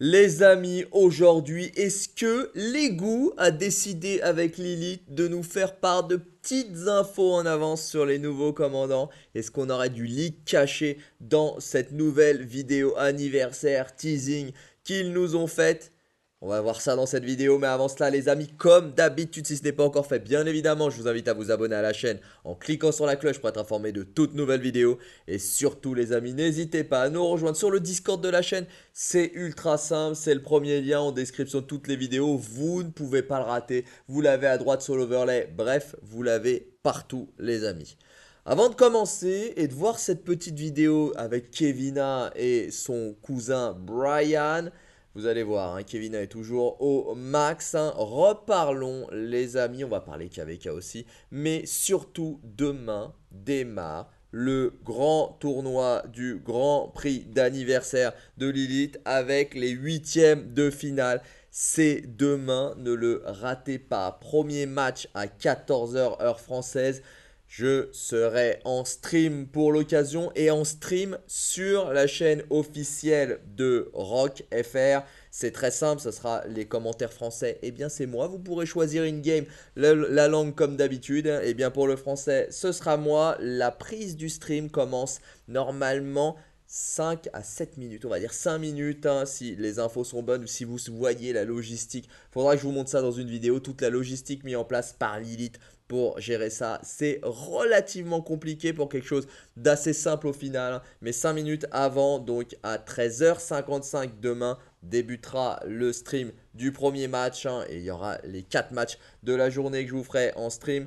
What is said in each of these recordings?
Les amis, aujourd'hui, est-ce que l'égout a décidé avec Lilith de nous faire part de petites infos en avance sur les nouveaux commandants Est-ce qu'on aurait du leak caché dans cette nouvelle vidéo anniversaire teasing qu'ils nous ont faite on va voir ça dans cette vidéo, mais avant cela les amis, comme d'habitude, si ce n'est pas encore fait, bien évidemment, je vous invite à vous abonner à la chaîne en cliquant sur la cloche pour être informé de toutes nouvelles vidéos. Et surtout les amis, n'hésitez pas à nous rejoindre sur le Discord de la chaîne, c'est ultra simple, c'est le premier lien en description de toutes les vidéos, vous ne pouvez pas le rater, vous l'avez à droite sur l'overlay, bref, vous l'avez partout les amis. Avant de commencer et de voir cette petite vidéo avec Kevina et son cousin Brian, vous allez voir, hein, Kevin est toujours au max. Hein. Reparlons les amis, on va parler KVK aussi. Mais surtout, demain démarre le grand tournoi du Grand Prix d'anniversaire de Lilith avec les huitièmes de finale. C'est demain, ne le ratez pas. Premier match à 14h heure française. Je serai en stream pour l'occasion et en stream sur la chaîne officielle de Rock FR. C'est très simple, ce sera les commentaires français. Eh bien, c'est moi. Vous pourrez choisir une game, la, langue comme d'habitude. Eh bien, pour le français, ce sera moi. La prise du stream commence normalement 5 à 7 minutes, on va dire 5 minutes hein, si les infos sont bonnes ou si vous voyez la logistique. Faudra que je vous montre ça dans une vidéo, toute la logistique mise en place par Lilith pour gérer ça. C'est relativement compliqué pour quelque chose d'assez simple au final, hein. mais 5 minutes avant, donc à 13h55 demain, débutera le stream du premier match hein. et il y aura les 4 matchs de la journée que je vous ferai en stream.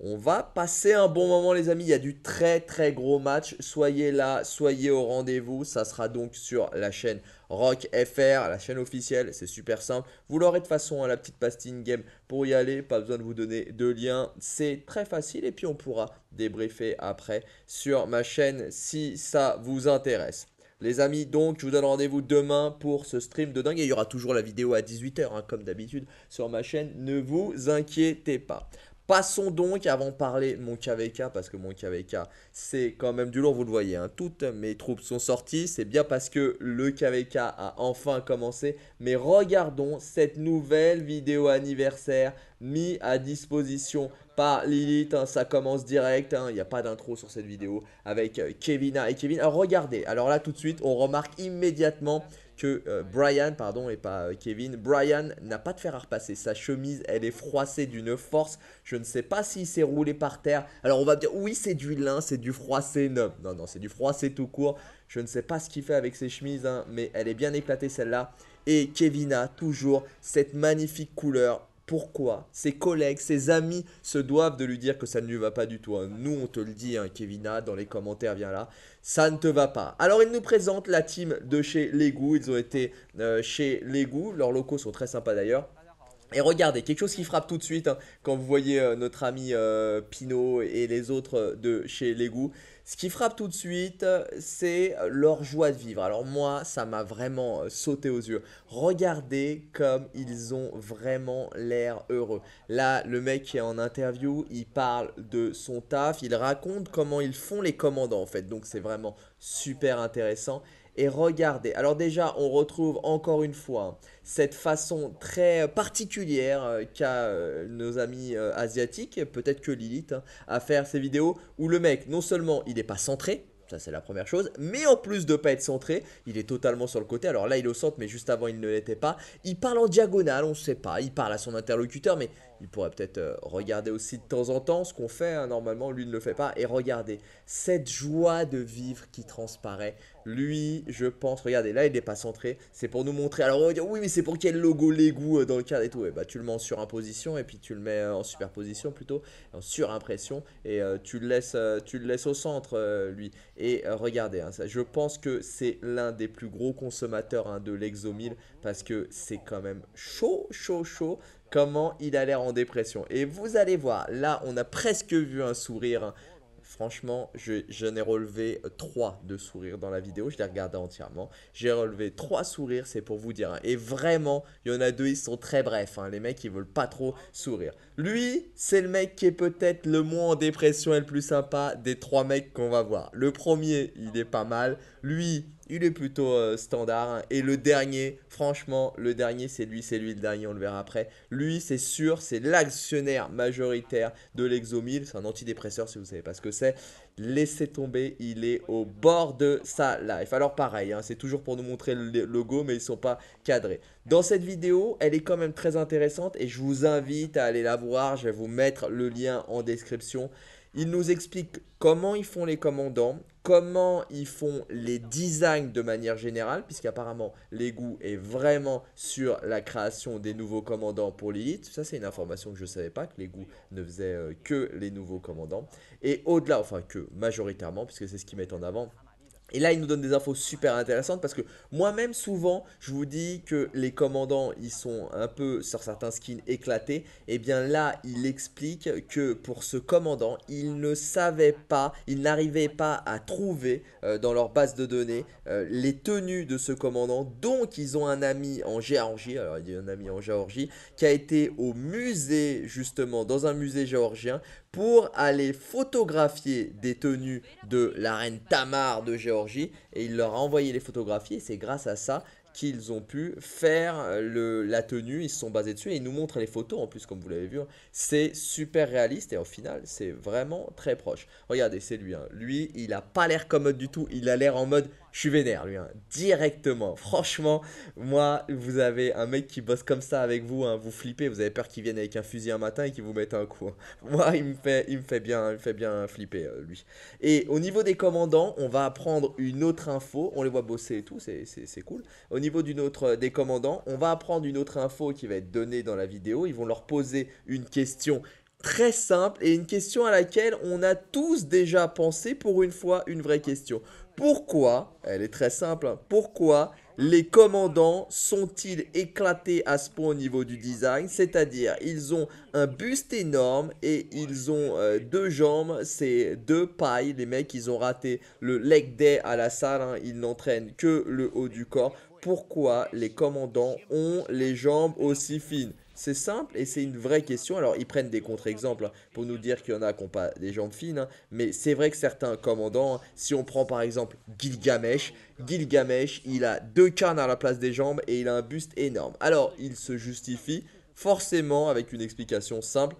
On va passer un bon moment les amis, il y a du très très gros match, soyez là, soyez au rendez-vous, ça sera donc sur la chaîne Rock FR, la chaîne officielle, c'est super simple. Vous l'aurez de façon à la petite pastine game pour y aller, pas besoin de vous donner de lien, c'est très facile et puis on pourra débriefer après sur ma chaîne si ça vous intéresse. Les amis, donc, je vous donne rendez-vous demain pour ce stream de dingue. il y aura toujours la vidéo à 18h, hein, comme d'habitude, sur ma chaîne. Ne vous inquiétez pas. Passons donc, avant de parler mon KVK, parce que mon KVK, c'est quand même du lourd, vous le voyez, hein. toutes mes troupes sont sorties, c'est bien parce que le KVK a enfin commencé. Mais regardons cette nouvelle vidéo anniversaire mise à disposition par Lilith. Hein, ça commence direct. Hein. Il n'y a pas d'intro sur cette vidéo avec kevin euh, Kevina et Kevin. Alors, euh, regardez, alors là tout de suite, on remarque immédiatement que euh, Brian, pardon, et pas Kevin, Brian n'a pas de fer à repasser. Sa chemise, elle est froissée d'une force. Je ne sais pas s'il s'est roulé par terre. Alors on va dire, oui, c'est du lin, c'est du froissé. Non, non, non c'est du froissé tout court. Je ne sais pas ce qu'il fait avec ses chemises, hein, mais elle est bien éclatée celle-là. Et Kevina, toujours cette magnifique couleur pourquoi ses collègues, ses amis se doivent de lui dire que ça ne lui va pas du tout. Hein. Nous, on te le dit, hein, Kevina, dans les commentaires, viens là, ça ne te va pas. Alors, il nous présente la team de chez Legou. Ils ont été euh, chez Legou. Leurs locaux sont très sympas d'ailleurs. Et regardez, quelque chose qui frappe tout de suite hein, quand vous voyez euh, notre ami euh, Pino et les autres euh, de chez Lego. Ce qui frappe tout de suite, c'est leur joie de vivre. Alors moi, ça m'a vraiment sauté aux yeux. Regardez comme ils ont vraiment l'air heureux. Là, le mec qui est en interview, il parle de son taf, il raconte comment ils font les commandants en fait. Donc c'est vraiment super intéressant. Et regardez, alors déjà, on retrouve encore une fois cette façon très particulière euh, qu'a euh, nos amis euh, asiatiques, peut-être que Lilith, à hein, faire ces vidéos où le mec, non seulement il n'est pas centré, ça c'est la première chose. Mais en plus de pas être centré, il est totalement sur le côté. Alors là, il est au centre, mais juste avant, il ne l'était pas. Il parle en diagonale, on ne sait pas. Il parle à son interlocuteur, mais il pourrait peut-être euh, regarder aussi de temps en temps ce qu'on fait. Hein, normalement, lui ne le fait pas. Et regardez, cette joie de vivre qui transparaît. Lui, je pense, regardez, là, il n'est pas centré. C'est pour nous montrer. Alors, on oui, mais c'est pour quel logo l'égout euh, dans le cadre et tout. Et eh bah, ben, tu le mets en surimposition et puis tu le mets euh, en superposition plutôt, en surimpression. Et tu, le laisses, tu le au centre, lui. Et regardez, hein, ça, je pense que c'est l'un des plus gros consommateurs hein, de l'exomile parce que c'est quand même chaud, chaud, chaud comment il a l'air en dépression. Et vous allez voir, là, on a presque vu un sourire. Franchement, je, n'ai relevé trois de sourires dans la vidéo. Je les regardais entièrement. J'ai relevé trois sourires, c'est pour vous dire. Hein. Et vraiment, il y en a deux, ils sont très brefs. Hein. Les mecs, ils veulent pas trop sourire. Lui, c'est le mec qui est peut-être le moins en dépression et le plus sympa des trois mecs qu'on va voir. Le premier, il est pas mal. Lui, il est plutôt euh, standard. Hein. Et le dernier, franchement, le dernier, c'est lui, c'est lui le dernier, on le verra après. Lui, c'est sûr, c'est l'actionnaire majoritaire de l'Exomil. C'est un antidépresseur si vous savez pas ce que c'est. Laissez tomber, il est au bord de sa life. Alors pareil, hein, c'est toujours pour nous montrer le logo, mais ils ne sont pas cadrés. Dans cette vidéo, elle est quand même très intéressante et je vous invite à aller la voir. Je vais vous mettre le lien en description. Il nous explique comment ils font les commandants, comment ils font les designs de manière générale, puisqu'apparemment l'égout est vraiment sur la création des nouveaux commandants pour l'élite. Ça, c'est une information que je ne savais pas, que l'égout ne faisait euh, que les nouveaux commandants. Et au-delà, enfin que majoritairement, puisque c'est ce qu'ils mettent en avant, et là, il nous donne des infos super intéressantes parce que moi-même, souvent, je vous dis que les commandants, ils sont un peu sur certains skins éclatés. Et eh bien là, il explique que pour ce commandant, il ne savait pas, il n'arrivait pas à trouver euh, dans leur base de données euh, les tenues de ce commandant. Donc, ils ont un ami en Géorgie, alors il a un ami en Géorgie, qui a été au musée, justement, dans un musée géorgien, pour aller photographier des tenues de la reine Tamar de Géorgie et il leur a envoyé les photographies et c'est grâce à ça qu'ils ont pu faire euh, le, la tenue, ils se sont basés dessus et ils nous montrent les photos en plus comme vous l'avez vu, hein. c'est super réaliste et au final c'est vraiment très proche. Regardez c'est lui, hein. lui il n'a pas l'air commode du tout, il a l'air en mode je suis vénère, lui, hein. directement. Franchement, moi, vous avez un mec qui bosse comme ça avec vous, hein, vous flippez, vous avez peur qu'il vienne avec un fusil un matin et qu'il vous mette un coup. Hein. Moi, il me fait, il me fait bien, il fait bien flipper, euh, lui. Et au niveau des commandants, on va apprendre une autre info. On les voit bosser et tout, c'est cool. Au niveau d'une autre euh, des commandants, on va apprendre une autre info qui va être donnée dans la vidéo. Ils vont leur poser une question très simple et une question à laquelle on a tous déjà pensé pour une fois une vraie question. Pourquoi, elle est très simple, pourquoi les commandants sont-ils éclatés à ce point au niveau du design C'est-à-dire, ils ont un buste énorme et ils ont euh, deux jambes, c'est deux pailles. Les mecs, ils ont raté le leg day à la salle, hein. ils n'entraînent que le haut du corps. Pourquoi les commandants ont les jambes aussi fines c'est simple et c'est une vraie question. Alors, ils prennent des contre-exemples hein, pour nous dire qu'il y en a qui n'ont pas des jambes fines, hein. mais c'est vrai que certains commandants, hein, si on prend par exemple Gilgamesh, Gilgamesh, il a deux cannes à la place des jambes et il a un buste énorme. Alors, il se justifie forcément avec une explication simple,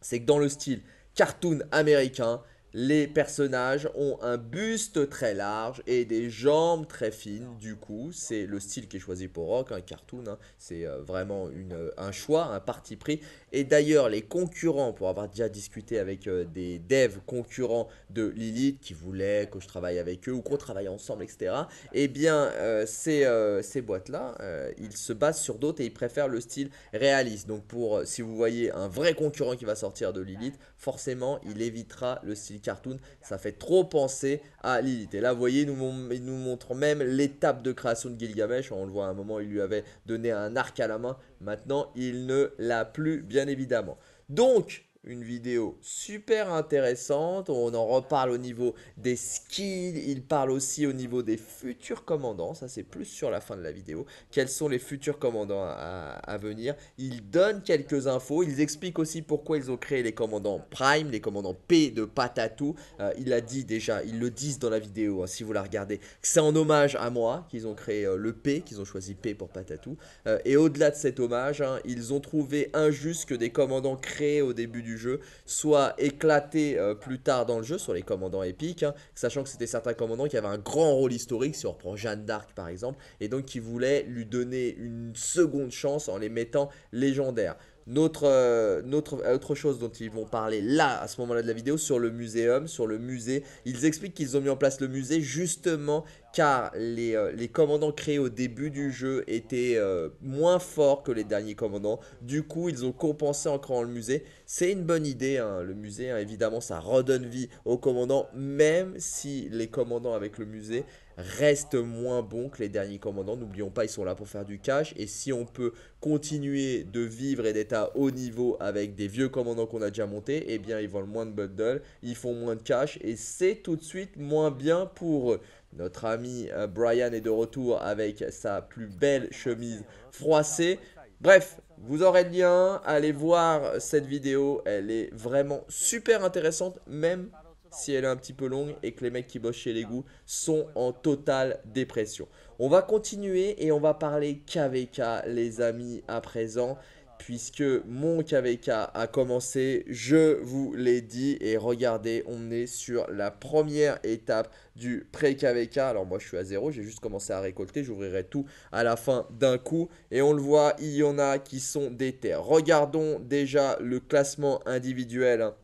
c'est que dans le style cartoon américain, les personnages ont un buste très large et des jambes très fines. Du coup, c'est le style qui est choisi pour Rock, un cartoon. Hein. C'est euh, vraiment une, euh, un choix, un parti pris. Et d'ailleurs, les concurrents, pour avoir déjà discuté avec euh, des devs concurrents de Lilith qui voulaient que je travaille avec eux ou qu'on travaille ensemble, etc., eh bien, euh, euh, ces, boîtes-là, ils se basent sur d'autres et ils préfèrent le style réaliste. Donc, pour si vous voyez un vrai concurrent qui va sortir de Lilith, forcément, il évitera le style cartoon. Ça fait trop penser à Lilith. Et là, vous voyez, nous, il nous montre même l'étape de création de Gilgamesh. On le voit à un moment, il lui avait donné un arc à la main Maintenant, il ne l'a plus, bien évidemment. Donc, une vidéo super intéressante. On en reparle au niveau des skills. Il parle aussi au niveau des futurs commandants. Ça, c'est plus sur la fin de la vidéo. Quels sont les futurs commandants à, venir Il donne quelques infos. Ils expliquent aussi pourquoi ils ont créé les commandants Prime, les commandants P de Patatou. Euh, il a dit déjà, ils le disent dans la vidéo, hein, si vous la regardez, que c'est en hommage à moi qu'ils ont créé euh, le P, qu'ils ont choisi P pour Patatou. Euh, et au-delà de cet hommage, hein, ils ont trouvé injuste que des commandants créés au début du jeu, soit éclaté euh, plus tard dans le jeu, sur les commandants épiques, hein, sachant que c'était certains commandants qui avaient un grand rôle historique, si on reprend Jeanne d'Arc par exemple, et donc qui voulaient lui donner une seconde chance en les mettant légendaires. Notre, euh, notre, euh, autre chose dont ils vont parler là, à ce moment-là de la vidéo, sur le muséum, sur le musée. Ils expliquent qu'ils ont mis en place le musée justement car euh, les, commandants créés au début du jeu étaient euh, moins forts que les derniers commandants. Du coup, ils ont compensé en créant le musée. C'est une bonne idée, hein, le musée, hein. évidemment, ça redonne vie aux commandants, même si les commandants avec le musée restent moins bons que les derniers commandants. N'oublions pas, ils sont là pour faire du cash. Et si on peut continuer de vivre et d'être à haut niveau avec des vieux commandants qu'on a déjà montés, eh bien, ils vendent moins de bundles, ils font moins de cash, et c'est tout de suite moins bien pour eux. Notre ami euh, Brian est de retour avec sa plus belle chemise froissée. Bref, vous aurez le lien, allez voir cette vidéo, elle est vraiment super intéressante, même si elle est un petit peu longue et que les mecs qui bossent chez goûts sont en totale dépression. On va continuer et on va parler KVK les amis à présent puisque mon KVK a commencé, je vous l'ai dit, et regardez, on est sur la première étape du pré-KVK. Alors moi je suis à zéro, j'ai juste commencé à récolter, j'ouvrirai tout à la fin d'un coup, et on le voit, il y en a qui sont des terres Regardons déjà le classement individuel. Hein.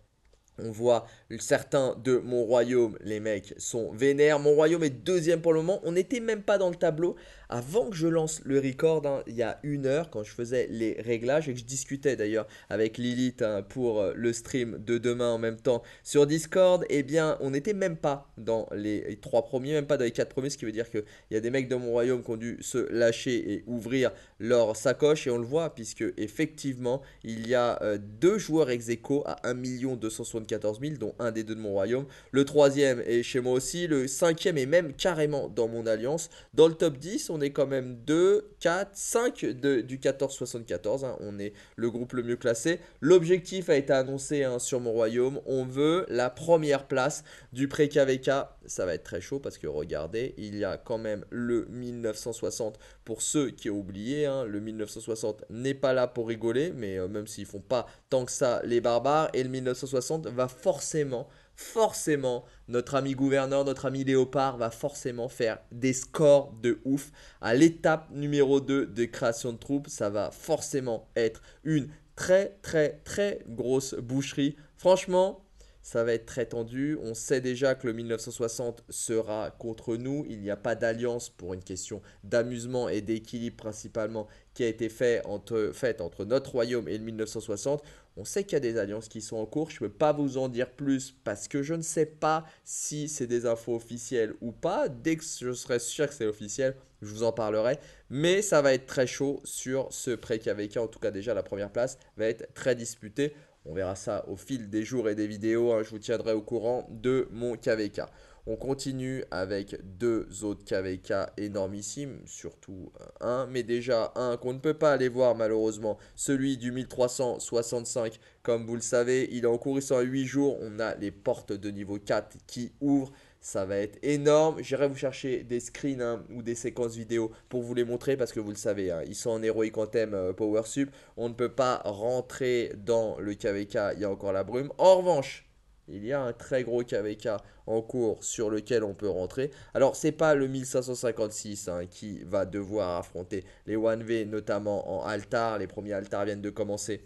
On voit certains de mon royaume, les mecs sont vénères. Mon royaume est deuxième pour le moment. On n'était même pas dans le tableau avant que je lance le record, hein, il y a une heure, quand je faisais les réglages et que je discutais d'ailleurs avec Lilith hein, pour euh, le stream de demain en même temps sur Discord, eh bien, on n'était même pas dans les trois premiers, même pas dans les quatre premiers, ce qui veut dire qu'il y a des mecs de mon royaume qui ont dû se lâcher et ouvrir leur sacoche. Et on le voit, puisque effectivement, il y a euh, deux joueurs ex aequo à 1 274 000, dont un des deux de mon royaume. Le troisième est chez moi aussi, le cinquième est même carrément dans mon alliance. Dans le top 10, on on est quand même 2, 4, 5 du 14-74. Hein. On est le groupe le mieux classé. L'objectif a été annoncé hein, sur mon royaume. On veut la première place du pré-KVK. Ça va être très chaud parce que regardez, il y a quand même le 1960 pour ceux qui ont oublié. Hein. Le 1960 n'est pas là pour rigoler, mais euh, même s'ils font pas tant que ça les barbares. Et le 1960 va forcément forcément, notre ami gouverneur, notre ami Léopard va forcément faire des scores de ouf. À l'étape numéro 2 de création de troupes, ça va forcément être une très très très grosse boucherie. Franchement, ça va être très tendu. On sait déjà que le 1960 sera contre nous. Il n'y a pas d'alliance pour une question d'amusement et d'équilibre principalement qui a été faite entre, fait entre notre royaume et le 1960. On sait qu'il y a des alliances qui sont en cours. Je ne peux pas vous en dire plus parce que je ne sais pas si c'est des infos officielles ou pas. Dès que je serai sûr que c'est officiel, je vous en parlerai. Mais ça va être très chaud sur ce pré-KVK. En tout cas, déjà, la première place va être très disputée. On verra ça au fil des jours et des vidéos. Hein. Je vous tiendrai au courant de mon KVK. On continue avec deux autres KVK énormissimes, surtout un, mais déjà un qu'on ne peut pas aller voir malheureusement, celui du 1365. Comme vous le savez, il est en cours, à 8 jours. On a les portes de niveau 4 qui ouvrent ça va être énorme. J'irai vous chercher des screens hein, ou des séquences vidéo pour vous les montrer parce que vous le savez, hein. ils sont en héroïque Anthem thème euh, Power Sup. On ne peut pas rentrer dans le KVK, il y a encore la brume. En revanche, il y a un très gros KVK en cours sur lequel on peut rentrer. Alors, c'est pas le 1556 hein, qui va devoir affronter les 1V, notamment en altar. Les premiers altars viennent de commencer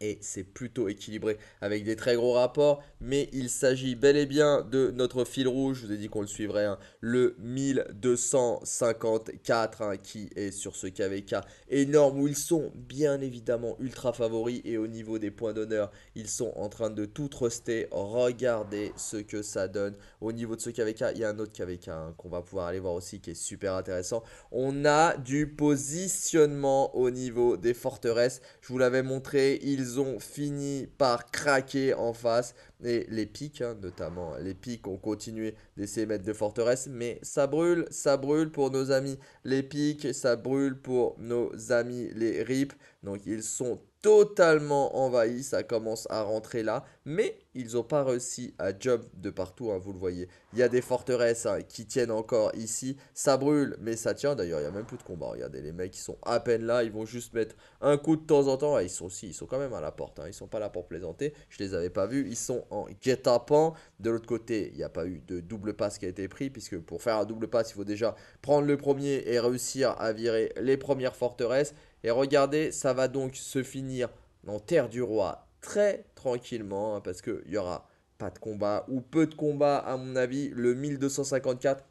et c'est plutôt équilibré avec des très gros rapports. Mais il s'agit bel et bien de notre fil rouge. Je vous ai dit qu'on le suivrait, hein. le 1254 hein, qui est sur ce KVK énorme où ils sont bien évidemment ultra favoris. Et au niveau des points d'honneur, ils sont en train de tout truster. Regardez ce que ça donne. Au niveau de ce KVK, il y a un autre KVK hein, qu'on va pouvoir aller voir aussi qui est super intéressant. On a du positionnement au niveau des forteresses. Je vous l'avais montré, ils ils ont fini par craquer en face et les pics, hein, notamment, les pics ont continué d'essayer de mettre des forteresses, mais ça brûle, ça brûle pour nos amis les pics, ça brûle pour nos amis les rips. Donc ils sont totalement envahis, ça commence à rentrer là, mais ils n'ont pas réussi à job de partout, hein, vous le voyez. Il y a des forteresses hein, qui tiennent encore ici, ça brûle, mais ça tient. D'ailleurs, il n'y a même plus de combat, regardez, les mecs, ils sont à peine là, ils vont juste mettre un coup de temps en temps. Ah, ils sont aussi, ils sont quand même à la porte, Ils ils sont pas là pour plaisanter, je les avais pas vus, ils sont en guet-apens. De l'autre côté, il n'y a pas eu de double passe qui a été pris, puisque pour faire un double passe, il faut déjà prendre le premier et réussir à virer les premières forteresses. Et regardez, ça va donc se finir en terre du roi très tranquillement, hein, parce qu'il n'y aura pas de combat ou peu de combat, à mon avis. Le 1254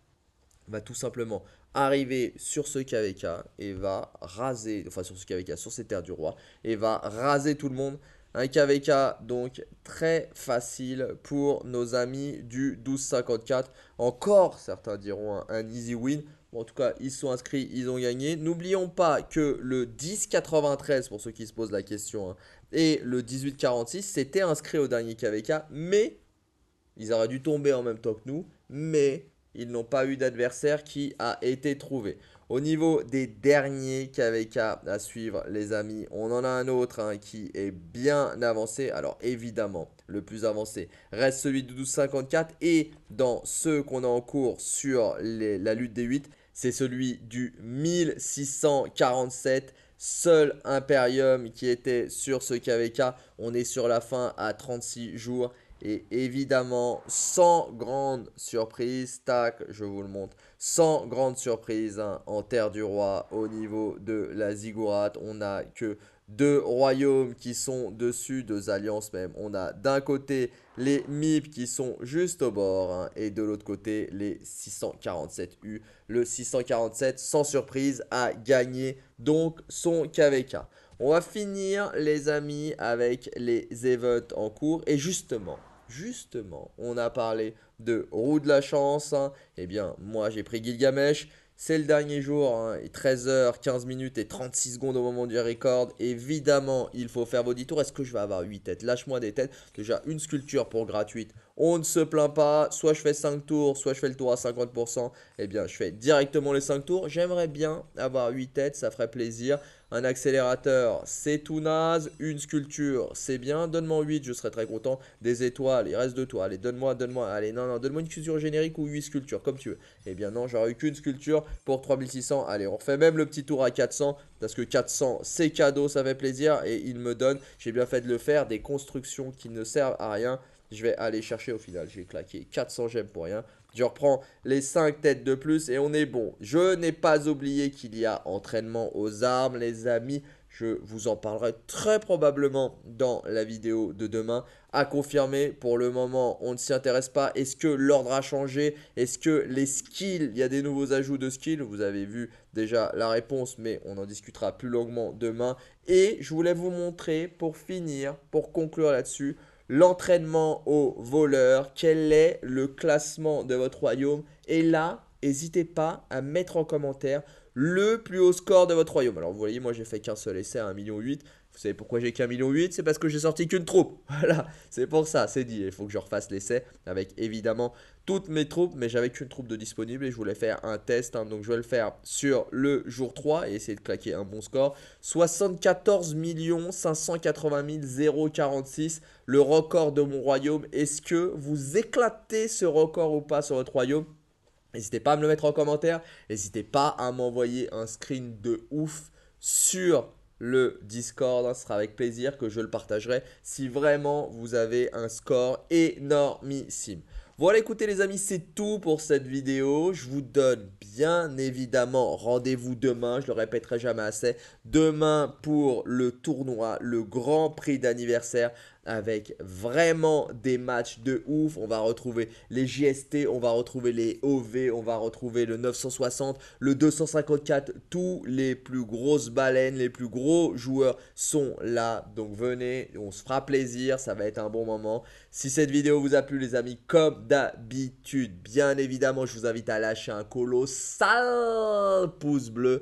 va tout simplement arriver sur ce KVK et va raser, enfin sur ce KVK, sur ces terres du roi, et va raser tout le monde. Un KVK donc très facile pour nos amis du 1254. Encore, certains diront, un, easy win. en tout cas, ils sont inscrits, ils ont gagné. N'oublions pas que le 10-93, pour ceux qui se posent la question, hein, et le 18-46, c'était inscrit au dernier KVK, mais ils auraient dû tomber en même temps que nous, mais ils n'ont pas eu d'adversaire qui a été trouvé. Au niveau des derniers KVK à suivre, les amis, on en a un autre hein, qui est bien avancé. Alors évidemment, le plus avancé reste celui de 1254 et dans ceux qu'on a en cours sur la lutte des 8, c'est celui du 1647 seul Imperium qui était sur ce KVK. On est sur la fin à 36 jours et évidemment, sans grande surprise, tac, je vous le montre, sans grande surprise hein, en terre du roi au niveau de la ziggurat, on n'a que deux royaumes qui sont dessus, deux alliances même. On a d'un côté les MIP qui sont juste au bord hein, et de l'autre côté les 647U. Le 647, sans surprise, a gagné donc son KVK. On va finir les amis avec les events en cours et justement Justement, on a parlé de roue de la chance. Et hein. Eh bien, moi, j'ai pris Gilgamesh. C'est le dernier jour, 13h, hein, 15 minutes et 36 secondes au moment du record. Évidemment, il faut faire vos 10 tours. Est-ce que je vais avoir 8 têtes Lâche-moi des têtes. Déjà, une sculpture pour gratuite on ne se plaint pas, soit je fais 5 tours, soit je fais le tour à 50%, eh bien je fais directement les 5 tours. J'aimerais bien avoir 8 têtes, ça ferait plaisir. Un accélérateur, c'est tout naze. Une sculpture, c'est bien. Donne-moi 8, je serais très content. Des étoiles, il reste 2 toi Allez, donne-moi, donne-moi. Allez, non, non, donne-moi une sculpture générique ou 8 sculptures, comme tu veux. Eh bien non, j'aurais eu qu'une sculpture pour 3600. Allez, on refait même le petit tour à 400 parce que 400 c'est cadeau, ça fait plaisir et il me donne, j'ai bien fait de le faire, des constructions qui ne servent à rien je vais aller chercher au final. J'ai claqué 400 gemmes pour rien. Je reprends les 5 têtes de plus et on est bon. Je n'ai pas oublié qu'il y a entraînement aux armes, les amis. Je vous en parlerai très probablement dans la vidéo de demain. À confirmer, pour le moment, on ne s'y intéresse pas. Est-ce que l'ordre a changé Est-ce que les skills, il y a des nouveaux ajouts de skills Vous avez vu déjà la réponse, mais on en discutera plus longuement demain. Et je voulais vous montrer, pour finir, pour conclure là-dessus, l'entraînement au voleurs, quel est le classement de votre royaume. Et là, n'hésitez pas à mettre en commentaire le plus haut score de votre royaume. Alors vous voyez, moi j'ai fait qu'un seul essai à 1,8 million, vous savez pourquoi j'ai qu'un million C'est parce que j'ai sorti qu'une troupe. Voilà, c'est pour ça, c'est dit. Il faut que je refasse l'essai avec évidemment toutes mes troupes, mais j'avais qu'une troupe de disponible et je voulais faire un test. Hein. donc je vais le faire sur le jour 3 et essayer de claquer un bon score. 74 580 046, le record de mon royaume. Est-ce que vous éclatez ce record ou pas sur votre royaume N'hésitez pas à me le mettre en commentaire. N'hésitez pas à m'envoyer un screen de ouf sur le Discord. Hein, sera avec plaisir que je le partagerai si vraiment vous avez un score énormissime. Voilà, écoutez les amis, c'est tout pour cette vidéo. Je vous donne bien évidemment rendez-vous demain, je le répéterai jamais assez, demain pour le tournoi, le grand prix d'anniversaire avec vraiment des matchs de ouf. On va retrouver les JST, on va retrouver les OV, on va retrouver le 960, le 254. Tous les plus grosses baleines, les plus gros joueurs sont là. Donc venez, on se fera plaisir, ça va être un bon moment. Si cette vidéo vous a plu les amis, comme d'habitude, bien évidemment, je vous invite à lâcher un colossal pouce bleu.